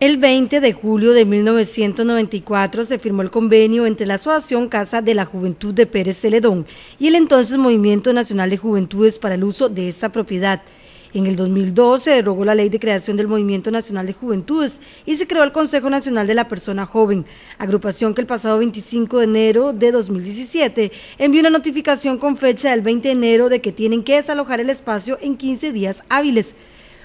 El 20 de julio de 1994 se firmó el convenio entre la Asociación Casa de la Juventud de Pérez Celedón y el entonces Movimiento Nacional de Juventudes para el uso de esta propiedad. En el 2012 se derogó la ley de creación del Movimiento Nacional de Juventudes y se creó el Consejo Nacional de la Persona Joven, agrupación que el pasado 25 de enero de 2017 envió una notificación con fecha del 20 de enero de que tienen que desalojar el espacio en 15 días hábiles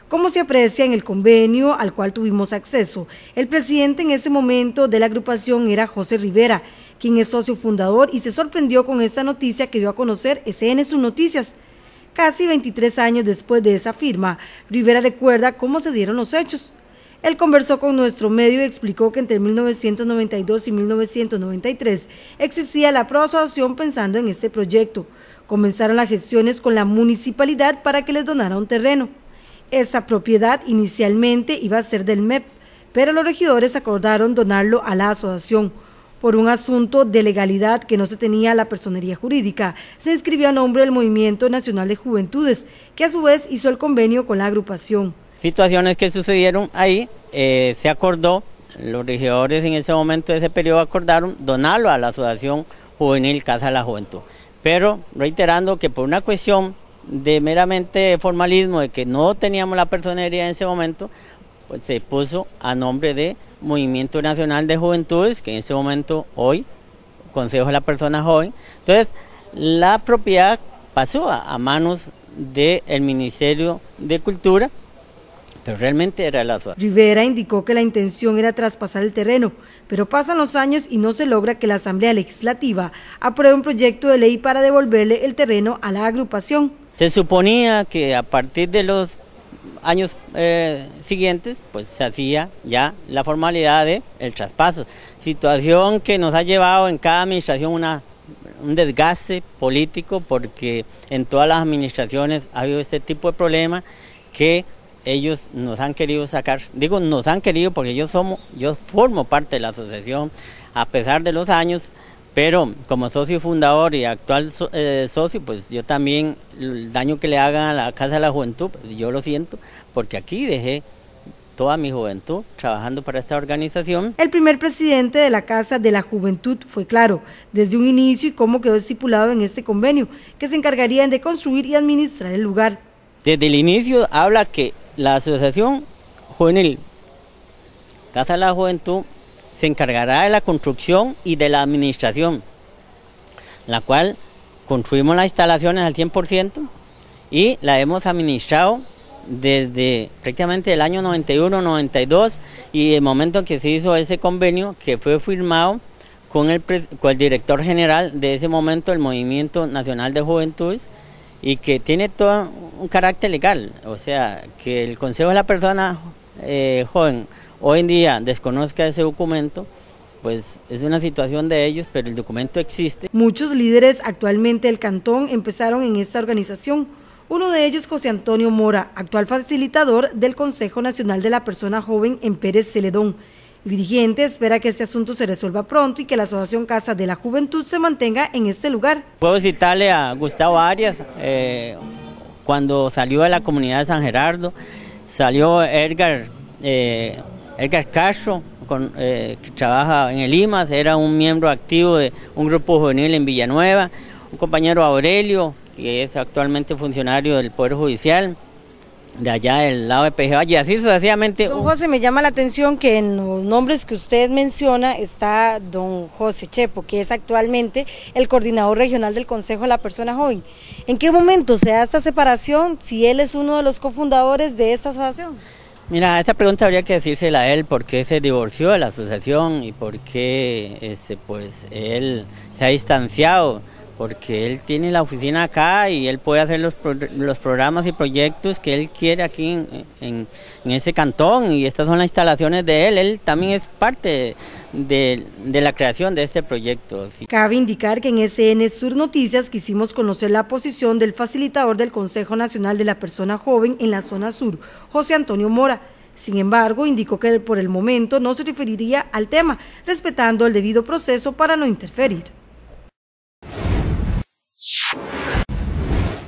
como se aprecia en el convenio al cual tuvimos acceso. El presidente en ese momento de la agrupación era José Rivera, quien es socio fundador y se sorprendió con esta noticia que dio a conocer SN Sus Noticias. Casi 23 años después de esa firma, Rivera recuerda cómo se dieron los hechos. Él conversó con nuestro medio y explicó que entre 1992 y 1993 existía la proasociación pensando en este proyecto. Comenzaron las gestiones con la municipalidad para que les donara un terreno. Esta propiedad inicialmente iba a ser del MEP, pero los regidores acordaron donarlo a la asociación. Por un asunto de legalidad que no se tenía la personería jurídica, se inscribió a nombre del Movimiento Nacional de Juventudes, que a su vez hizo el convenio con la agrupación. Situaciones que sucedieron ahí, eh, se acordó, los regidores en ese momento de ese periodo acordaron donarlo a la Asociación Juvenil Casa de la Juventud. Pero reiterando que por una cuestión de meramente formalismo de que no teníamos la personería en ese momento, pues se puso a nombre de Movimiento Nacional de Juventudes, que en ese momento hoy, Consejo de la Persona Joven. Entonces, la propiedad pasó a, manos del Ministerio de Cultura, pero realmente era la suya Rivera indicó que la intención era traspasar el terreno, pero pasan los años y no se logra que la Asamblea Legislativa apruebe un proyecto de ley para devolverle el terreno a la agrupación. Se suponía que a partir de los años eh, siguientes, pues se hacía ya la formalidad del el traspaso. Situación que nos ha llevado en cada administración una, un desgaste político, porque en todas las administraciones ha habido este tipo de problemas que ellos nos han querido sacar. Digo, nos han querido porque yo, somos, yo formo parte de la asociación, a pesar de los años, pero como socio fundador y actual eh, socio, pues yo también el daño que le hagan a la Casa de la Juventud, pues, yo lo siento, porque aquí dejé toda mi juventud trabajando para esta organización. El primer presidente de la Casa de la Juventud fue claro, desde un inicio y cómo quedó estipulado en este convenio, que se encargarían de construir y administrar el lugar. Desde el inicio habla que la Asociación Juvenil Casa de la Juventud se encargará de la construcción y de la administración, la cual construimos las instalaciones al 100% y la hemos administrado desde prácticamente el año 91-92 y el momento en que se hizo ese convenio que fue firmado con el, director general de ese momento, el Movimiento Nacional de Juventudes, y que tiene todo un carácter legal, o sea, que el Consejo de la Persona eh, Joven hoy en día desconozca ese documento, pues es una situación de ellos, pero el documento existe. Muchos líderes actualmente del cantón empezaron en esta organización. Uno de ellos, José Antonio Mora, actual facilitador del Consejo Nacional de la Persona Joven en Pérez Celedón. El dirigente espera que este asunto se resuelva pronto y que la Asociación Casa de la Juventud se mantenga en este lugar. Puedo citarle a Gustavo Arias, eh, cuando salió de la comunidad de San Gerardo, salió Edgar eh, el Castro, eh, que trabaja en el IMAS, era un miembro activo de un grupo juvenil en Villanueva, un compañero Aurelio, que es actualmente funcionario del Poder Judicial, de allá del lado de PGA, y así sucesivamente. Don José, me llama la atención que en los nombres que usted menciona está don José Chepo, que es actualmente el coordinador regional del Consejo de la Persona Joven. ¿En qué momento se da esta separación si él es uno de los cofundadores de esta asociación? Mira, esta pregunta habría que decírsela a él por qué se divorció de la asociación y por qué este, pues, él se ha distanciado porque él tiene la oficina acá y él puede hacer los, los programas y proyectos que él quiere aquí en, ese cantón y estas son las instalaciones de él. Él también es parte de, la creación de este proyecto. Cabe indicar que en SN Sur Noticias quisimos conocer la posición del facilitador del Consejo Nacional de la Persona Joven en la zona sur, José Antonio Mora. Sin embargo, indicó que por el momento no se referiría al tema, respetando el debido proceso para no interferir.